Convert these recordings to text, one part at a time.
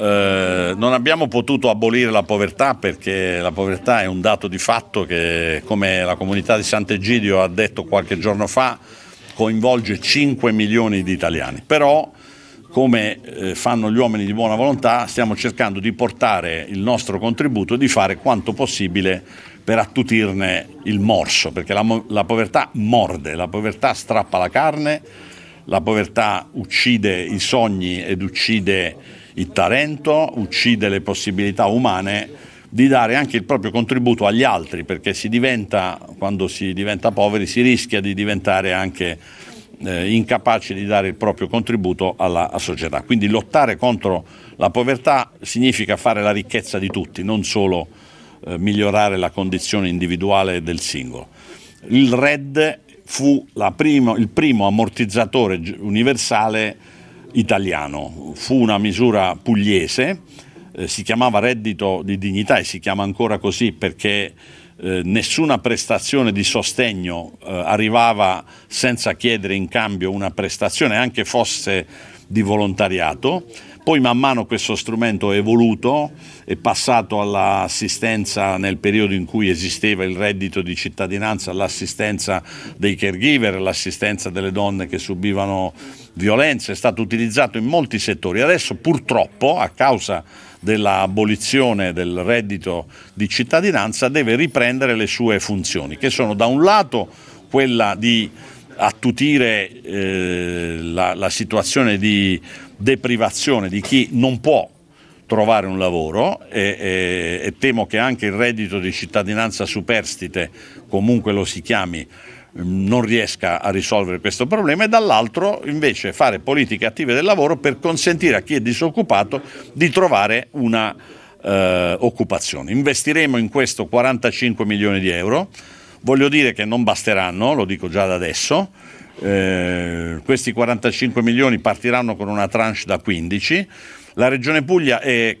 Eh, non abbiamo potuto abolire la povertà perché la povertà è un dato di fatto che, come la comunità di Sant'Egidio ha detto qualche giorno fa, coinvolge 5 milioni di italiani. Però, come eh, fanno gli uomini di buona volontà, stiamo cercando di portare il nostro contributo e di fare quanto possibile per attutirne il morso, perché la, la povertà morde, la povertà strappa la carne, la povertà uccide i sogni ed uccide il talento, uccide le possibilità umane di dare anche il proprio contributo agli altri, perché si diventa, quando si diventa poveri si rischia di diventare anche eh, incapaci di dare il proprio contributo alla società. Quindi lottare contro la povertà significa fare la ricchezza di tutti, non solo eh, migliorare la condizione individuale del singolo. Il RED fu primo, il primo ammortizzatore universale italiano, fu una misura pugliese, eh, si chiamava reddito di dignità e si chiama ancora così perché eh, nessuna prestazione di sostegno eh, arrivava senza chiedere in cambio una prestazione, anche fosse di volontariato, poi man mano questo strumento è evoluto, è passato all'assistenza nel periodo in cui esisteva il reddito di cittadinanza, all'assistenza dei caregiver, all'assistenza delle donne che subivano violenze, è stato utilizzato in molti settori. Adesso purtroppo a causa dell'abolizione del reddito di cittadinanza deve riprendere le sue funzioni, che sono da un lato quella di attutire eh, la, la situazione di deprivazione di chi non può trovare un lavoro e, e, e, temo che anche il reddito di cittadinanza superstite, comunque lo si chiami, mm, non riesca a risolvere questo problema e dall'altro invece fare politiche attive del lavoro per consentire a chi è disoccupato di trovare una eh, occupazione. Investiremo in questo 45 milioni di euro Voglio dire che non basteranno, lo dico già da adesso. Eh, questi 45 milioni partiranno con una tranche da 15. La Regione Puglia è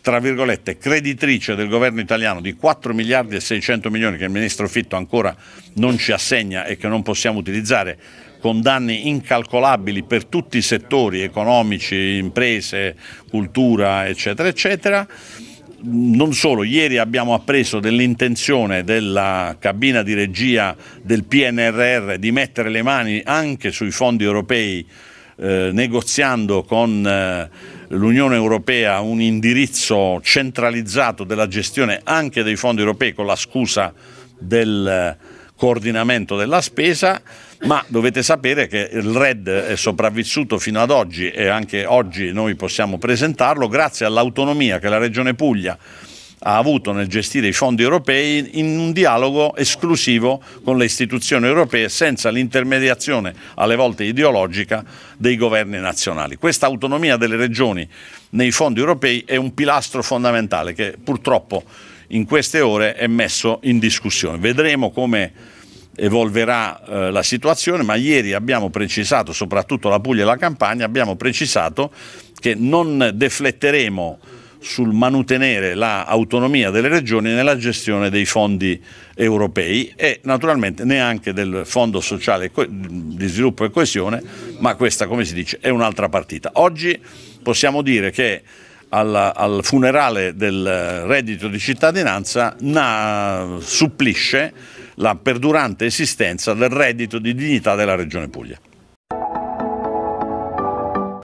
tra virgolette, creditrice del governo italiano di 4 miliardi e 600 milioni che il ministro Fitto ancora non ci assegna e che non possiamo utilizzare, con danni incalcolabili per tutti i settori economici, imprese, cultura, eccetera, eccetera non solo, ieri abbiamo appreso dell'intenzione della cabina di regia del PNRR di mettere le mani anche sui fondi europei eh, negoziando con eh, l'Unione Europea un indirizzo centralizzato della gestione anche dei fondi europei con la scusa del coordinamento della spesa, ma dovete sapere che il RED è sopravvissuto fino ad oggi e anche oggi noi possiamo presentarlo grazie all'autonomia che la Regione Puglia ha avuto nel gestire i fondi europei in un dialogo esclusivo con le istituzioni europee senza l'intermediazione alle volte ideologica dei governi nazionali. Questa autonomia delle regioni nei fondi europei è un pilastro fondamentale che purtroppo in queste ore è messo in discussione. Vedremo come evolverà eh, la situazione, ma ieri abbiamo precisato, soprattutto la Puglia e la Campania, abbiamo precisato che non defletteremo sul mantenere l'autonomia delle regioni nella gestione dei fondi europei e naturalmente neanche del Fondo Sociale di Sviluppo e Coesione, ma questa, come si dice, è un'altra partita. Oggi possiamo dire che alla, al funerale del reddito di cittadinanza na, supplisce la perdurante esistenza del reddito di dignità della Regione Puglia.